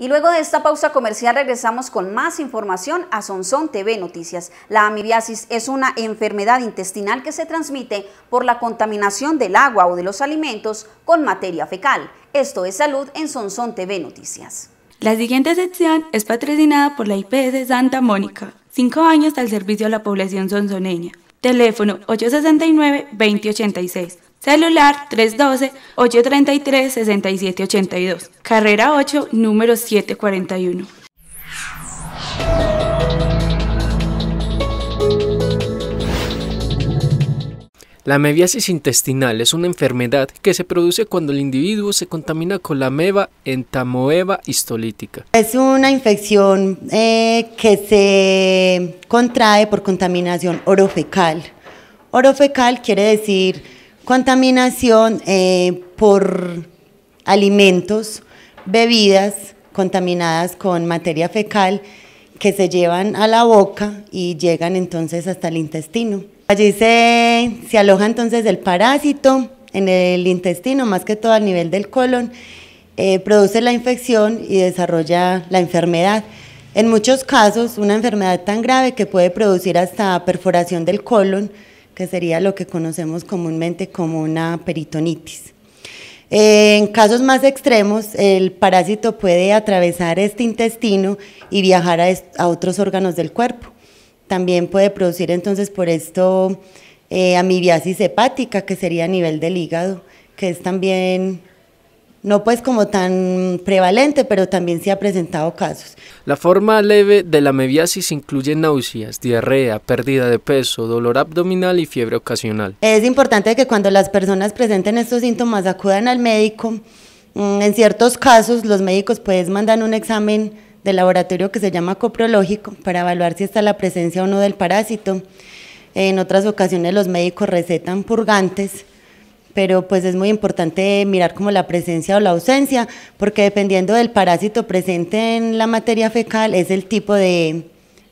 Y luego de esta pausa comercial regresamos con más información a Sonson TV Noticias. La amibiasis es una enfermedad intestinal que se transmite por la contaminación del agua o de los alimentos con materia fecal. Esto es salud en Sonson TV Noticias. La siguiente sección es patrocinada por la IPS Santa Mónica, cinco años al servicio a la población sonzoneña. Teléfono 869-2086 Celular 312-833-6782. Carrera 8, número 741. La mebiasis intestinal es una enfermedad que se produce cuando el individuo se contamina con la meva entamoeba histolítica. Es una infección eh, que se contrae por contaminación orofecal. Orofecal quiere decir Contaminación eh, por alimentos, bebidas contaminadas con materia fecal que se llevan a la boca y llegan entonces hasta el intestino. Allí se, aloja entonces el parásito en el intestino, más que todo al nivel del colon, eh, produce la infección y desarrolla la enfermedad. En muchos casos, una enfermedad tan grave que puede producir hasta perforación del colon, que sería lo que conocemos comúnmente como una peritonitis. Eh, en casos más extremos, el parásito puede atravesar este intestino y viajar a, otros órganos del cuerpo. También puede producir entonces por esto eh, amibiasis hepática, que sería a nivel del hígado, que es también no pues como tan prevalente, pero también se ha presentado casos. La forma leve de la mebiasis incluye náuseas, diarrea, pérdida de peso, dolor abdominal y fiebre ocasional. Es importante que cuando las personas presenten estos síntomas acudan al médico. Mm, en ciertos casos los médicos pues mandan un examen de laboratorio que se llama coprológico para evaluar si está la presencia o no del parásito. En otras ocasiones los médicos recetan purgantes pero pues es muy importante mirar como la presencia o la ausencia, porque dependiendo del parásito presente en la materia fecal es el tipo de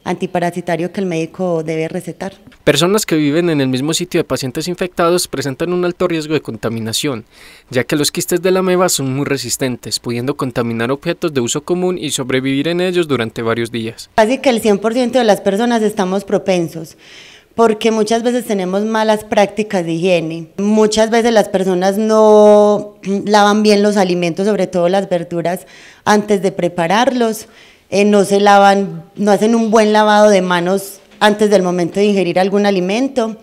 antiparasitario que el médico debe recetar. Personas que viven en el mismo sitio de pacientes infectados presentan un alto riesgo de contaminación, ya que los quistes de la ameba son muy resistentes, pudiendo contaminar objetos de uso común y sobrevivir en ellos durante varios días. Casi que el 100% de las personas estamos propensos porque muchas veces tenemos malas prácticas de higiene. Muchas veces las personas no lavan bien los alimentos, sobre todo las verduras, antes de prepararlos. Eh, no se lavan, no hacen un buen lavado de manos antes del momento de ingerir algún alimento.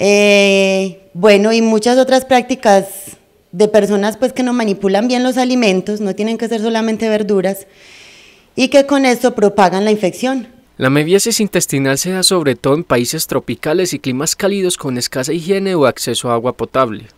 Eh, bueno, y muchas otras prácticas de personas pues que no manipulan bien los alimentos, no tienen que ser solamente verduras, y que con esto propagan la infección. La mediasis intestinal se da sobre todo en países tropicales y climas cálidos con escasa higiene o acceso a agua potable.